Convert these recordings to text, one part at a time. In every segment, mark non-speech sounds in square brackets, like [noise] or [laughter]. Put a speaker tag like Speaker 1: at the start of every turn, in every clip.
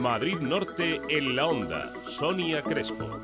Speaker 1: Madrid Norte en la onda, Sonia Crespo.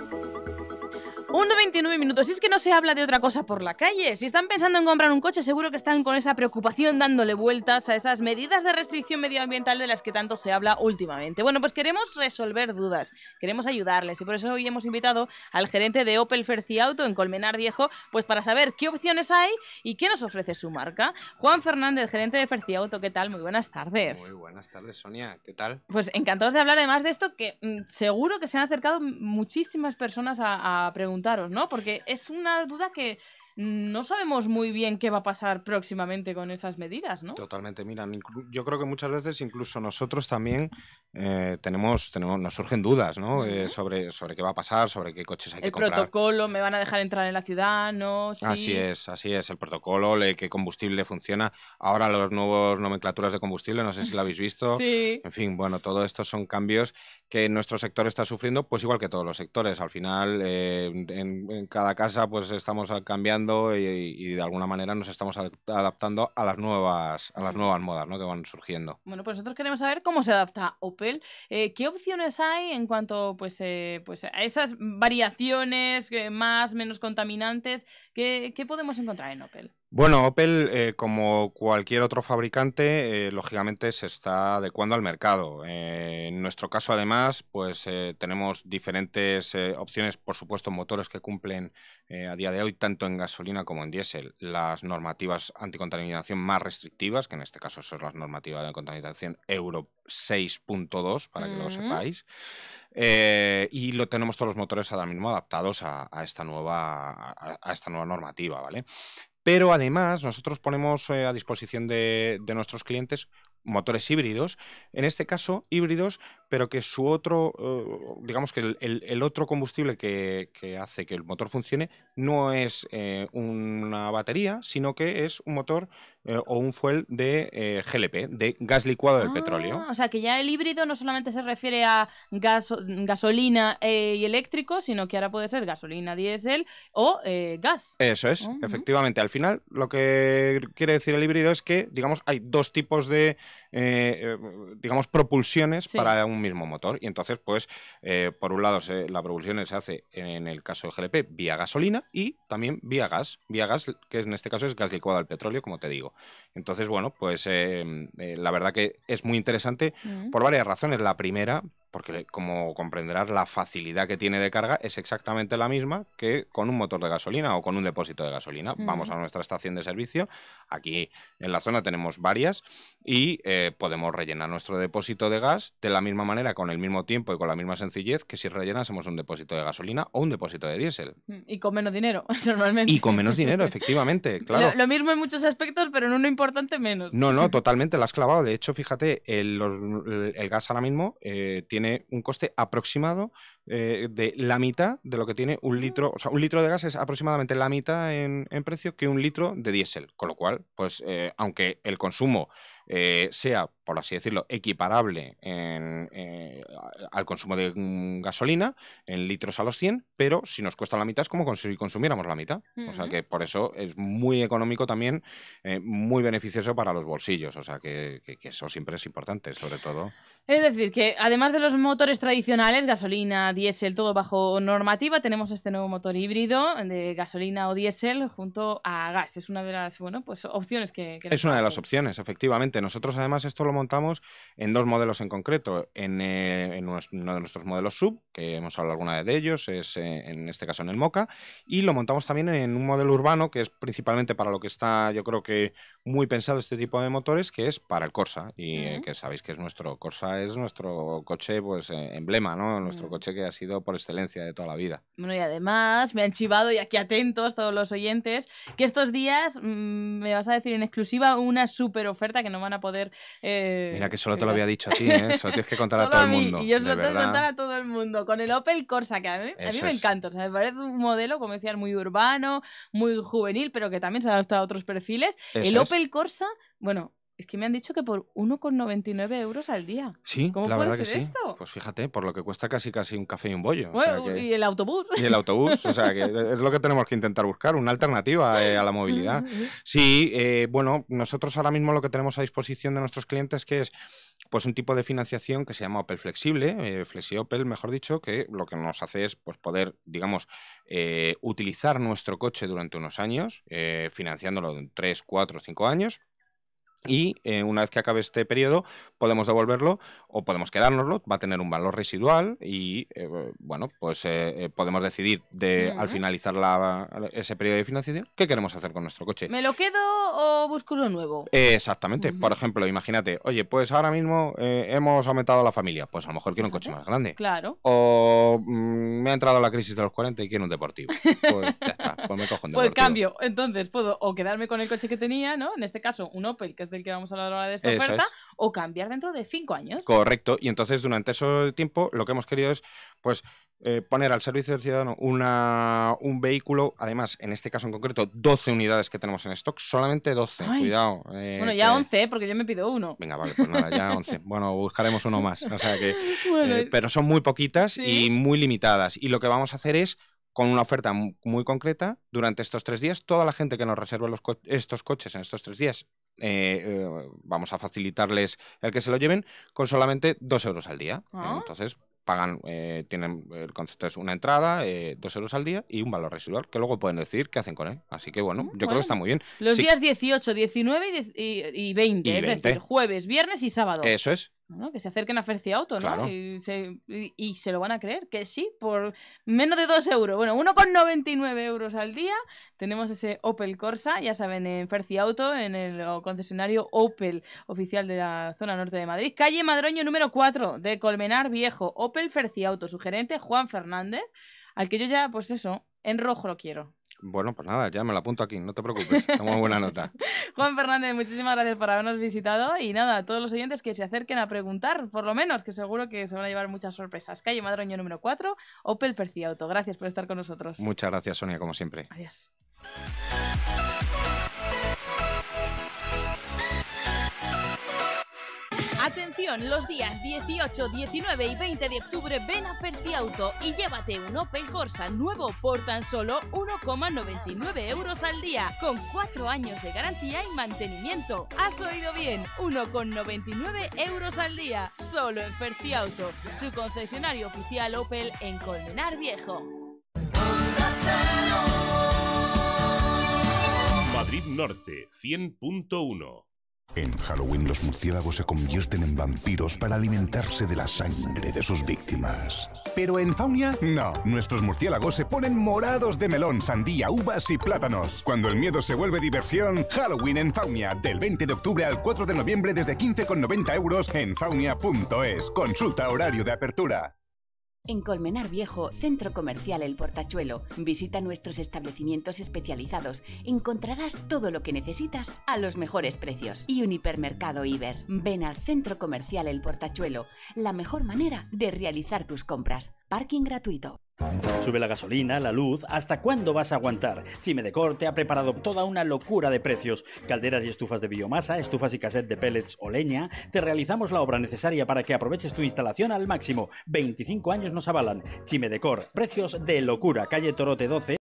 Speaker 2: 1.29 minutos. Si es que no se habla de otra cosa por la calle. Si están pensando en comprar un coche, seguro que están con esa preocupación dándole vueltas a esas medidas de restricción medioambiental de las que tanto se habla últimamente. Bueno, pues queremos resolver dudas, queremos ayudarles y por eso hoy hemos invitado al gerente de Opel Ferci Auto en Colmenar Viejo, pues para saber qué opciones hay y qué nos ofrece su marca. Juan Fernández, gerente de Ferci Auto, ¿qué tal? Muy buenas tardes. Muy
Speaker 1: buenas tardes, Sonia, ¿qué tal?
Speaker 2: Pues encantados de hablar además de esto que mm, seguro que se han acercado muchísimas personas a preguntar ¿no? Porque es una duda que no sabemos muy bien qué va a pasar próximamente con esas medidas, ¿no?
Speaker 1: Totalmente, mira, yo creo que muchas veces incluso nosotros también eh, tenemos, tenemos, nos surgen dudas ¿no? Eh, sobre, sobre qué va a pasar, sobre qué coches hay que comprar. El
Speaker 2: protocolo, ¿me van a dejar entrar en la ciudad? ¿No? Así es,
Speaker 1: así es, el protocolo, le, qué combustible funciona. Ahora los nuevos nomenclaturas de combustible, no sé si lo habéis visto. [laughs] En fin, bueno, todos estos son cambios que nuestro sector está sufriendo, pues igual que todos los sectores. Al final, eh, en, cada casa, pues estamos cambiando y, de alguna manera nos estamos adaptando a las nuevas, a las nuevas modas ¿no? que van surgiendo.
Speaker 2: Bueno, pues nosotros queremos saber cómo se adapta OP eh, ¿Qué opciones hay en cuanto pues, eh, pues, a esas variaciones eh, más, menos contaminantes? que qué podemos encontrar en Opel?
Speaker 1: Bueno, Opel, eh, como cualquier otro fabricante, eh, lógicamente se está adecuando al mercado. Eh, en nuestro caso, además, pues tenemos diferentes opciones, por supuesto, motores que cumplen a día de hoy, tanto en gasolina como en diésel, las normativas anticontaminación más restrictivas, que en este caso son las normativas de contaminación Euro 6.2, para que lo sepáis. y lo tenemos todos los motores ahora mismo adaptados a, esta nueva, a, esta nueva normativa, ¿vale? Pero además nosotros ponemos eh, a disposición de, nuestros clientes motores híbridos, en este caso híbridos pero que su otro, digamos que el, otro combustible que, hace que el motor funcione no es eh, una batería, sino que es un motor eh, o un fuel de eh, GLP, de gas licuado del petróleo. Ah,
Speaker 2: o sea, que ya el híbrido no solamente se refiere a gas, gasolina y eléctrico, sino que ahora puede ser gasolina, diésel o gas. Eso es,
Speaker 1: efectivamente. Al final, lo que quiere decir el híbrido es que, digamos, hay dos tipos de eh, eh, digamos, propulsiones para un mismo motor. Y entonces, pues, eh, por un lado, la propulsión se hace en el caso del GLP vía gasolina y también vía gas. Vía gas, que en este caso es gas licuado al petróleo, como te digo. Entonces, bueno, pues la verdad que es muy interesante mm. por varias razones. La primera, porque como comprenderás, la facilidad que tiene de carga es exactamente la misma que con un motor de gasolina o con un depósito de gasolina. Vamos a nuestra estación de servicio, aquí en la zona tenemos varias, y eh, podemos rellenar nuestro depósito de gas de la misma manera, con el mismo tiempo y con la misma sencillez que si rellenásemos un depósito de gasolina o un depósito de diésel.
Speaker 2: Mm, y con menos dinero, [laughs] normalmente. Y con
Speaker 1: menos dinero, efectivamente, [laughs] claro.
Speaker 2: Lo, mismo en muchos aspectos, pero en uno importante menos. No,
Speaker 1: no, [laughs] totalmente, lo has clavado. De hecho, fíjate, el, gas ahora mismo eh, tiene un coste aproximado eh, de la mitad de lo que tiene un litro, o sea, un litro de gas es aproximadamente la mitad en, precio que un litro de diésel, con lo cual, pues eh, aunque el consumo eh, sea, por así decirlo, equiparable al consumo de mm, gasolina en litros a los 100, pero si nos cuesta la mitad es como si consumiéramos la mitad. O sea que por eso es muy económico también, muy beneficioso para los bolsillos. O sea que, eso siempre es importante, sobre todo
Speaker 2: es decir, que además de los motores tradicionales, gasolina, diésel, todo bajo normativa, tenemos este nuevo motor híbrido de gasolina o diésel junto a gas. Es una de las bueno, pues, opciones que... es una
Speaker 1: de las opciones, efectivamente. Nosotros además esto lo montamos en dos modelos en concreto. En, eh, uno de nuestros modelos sub, que hemos hablado alguna vez de ellos, es eh, en este caso en el Moca, y lo montamos también en un modelo urbano, que es principalmente para lo que está, yo creo que muy pensado este tipo de motores, que es para el Corsa, y eh, que sabéis que es nuestro Corsa es nuestro coche, pues, eh, emblema, ¿no? Nuestro mm. coche que ha sido por excelencia de toda la vida.
Speaker 2: Bueno, y además me han chivado, y aquí atentos todos los oyentes, que estos días mm, me vas a decir en exclusiva una super oferta que no van a poder... Eh, Mira que solo te lo había dicho a ti, ¿eh? Solo tienes que contar a [laughs] todo el mundo. Y yo solo tengo que contar a todo el mundo. Con el Opel Corsa, que a mí, me encanta. O me parece un modelo, como decías, muy urbano, muy juvenil, pero que también se ha adaptado a otros perfiles. el Opel Corsa, bueno, es que me han dicho que por 1,99 euros al día.
Speaker 1: Sí, ¿Cómo puede ser esto? Pues fíjate, por lo que cuesta casi casi un café y un bollo. Y
Speaker 2: el autobús. Y el [laughs] autobús, o sea, que es
Speaker 1: lo que tenemos que intentar buscar, una alternativa eh, a la movilidad. Sí, eh, bueno, nosotros ahora mismo lo que tenemos a disposición de nuestros clientes que es pues un tipo de financiación que se llama Opel Flexible, eh, Flexi Opel, mejor dicho, que lo que nos hace es pues poder, digamos, utilizar nuestro coche durante unos años, financiándolo en 3, 4, 5 años y eh, una vez que acabe este periodo podemos devolverlo o podemos quedárnoslo, va a tener un valor residual y eh, bueno, pues eh, podemos decidir de al finalizar ese periodo de financiación qué queremos hacer con nuestro coche. ¿Me
Speaker 2: lo quedo o busco uno nuevo?
Speaker 1: exactamente, por ejemplo, imagínate, oye, pues ahora mismo hemos aumentado la familia, pues a lo mejor quiero un coche más grande. Claro. O mm, me ha entrado la crisis de los 40 y quiero un deportivo. Pues ya está, pues me cojo un [laughs] pues deportivo. Pues cambio,
Speaker 2: entonces puedo o quedarme con el coche que tenía, ¿no? En este caso, un Opel que es de que vamos a hablar ahora de esta oferta, o cambiar dentro de cinco años.
Speaker 1: Correcto, y entonces durante ese tiempo lo que hemos querido es, pues, eh, poner al servicio del ciudadano una, un vehículo, además, en este caso en concreto, 12 unidades que tenemos en stock, solamente 12, cuidado. Eh, bueno, ya
Speaker 2: 11, eh, porque yo me pido uno.
Speaker 1: Venga, vale, pues nada, ya 11. [laughs] bueno, buscaremos uno más, que... pero son muy poquitas y muy limitadas, y lo que vamos a hacer es con una oferta muy concreta durante estos tres días. Toda la gente que nos reserva los estos coches en estos tres días, eh, eh, vamos a facilitarles el que se lo lleven con solamente dos euros al día. Ah. Entonces pagan, eh, tienen, el concepto es una entrada, dos euros al día y un valor residual, que luego pueden decir qué hacen con él. Así que bueno, mm, yo creo que está muy bien. Los días
Speaker 2: 18, 19 y, y, 20, es decir, jueves, viernes y sábado. Eso es, que se acerquen a Ferci Auto, ¿no? Y, se, lo van a creer, que sí, por menos de 2 euros. Bueno, 1,99 euros al día tenemos ese Opel Corsa, ya saben, en Ferci Auto, en el concesionario Opel oficial de la zona norte de Madrid. Calle Madroño número 4 de Colmenar Viejo, Opel Ferci Auto, su gerente Juan Fernández, al que yo ya, pues eso, en rojo lo quiero.
Speaker 1: Bueno, pues nada, ya me la apunto aquí, no te preocupes, muy buena nota.
Speaker 2: [laughs] Juan Fernández, muchísimas gracias por habernos visitado y nada, a todos los oyentes que se acerquen a preguntar, por lo menos, que seguro que se van a llevar muchas sorpresas. Calle Madroño número 4, Opel Auto. Gracias por estar con nosotros.
Speaker 1: Muchas gracias, Sonia, como siempre.
Speaker 2: Adiós. los días 18, 19 y 20 de octubre ven a Auto y llévate un Opel Corsa nuevo por tan solo 1,99 euros al día, con 4 años de garantía y mantenimiento. ¿Has oído bien? 1,99 euros al día, solo en Auto, su concesionario oficial Opel en Colmenar Viejo.
Speaker 1: Madrid Norte 100.1 en Halloween los murciélagos se convierten en vampiros para alimentarse de la sangre de sus víctimas. Pero en Faunia, no. Nuestros murciélagos se ponen morados de melón, sandía, uvas y plátanos. Cuando el miedo se vuelve diversión, Halloween en Faunia, del 20 de octubre al 4 de noviembre desde 15,90 euros en faunia.es. Consulta horario de apertura.
Speaker 2: En Colmenar Viejo, Centro Comercial El Portachuelo, visita nuestros establecimientos especializados. Encontrarás todo lo que necesitas a los mejores precios. Y un hipermercado Iber. Ven al Centro Comercial El Portachuelo, la mejor manera de realizar tus compras. Parking gratuito. Sube la gasolina, la luz, ¿hasta cuándo vas a aguantar? Chime de Corte ha preparado toda una locura de precios. Calderas y estufas de biomasa, estufas y cassette de pellets o leña. Te realizamos la obra necesaria para que aproveches tu instalación al máximo. 25 años nos avalan. Chime Decor, precios de locura. Calle Torote 12,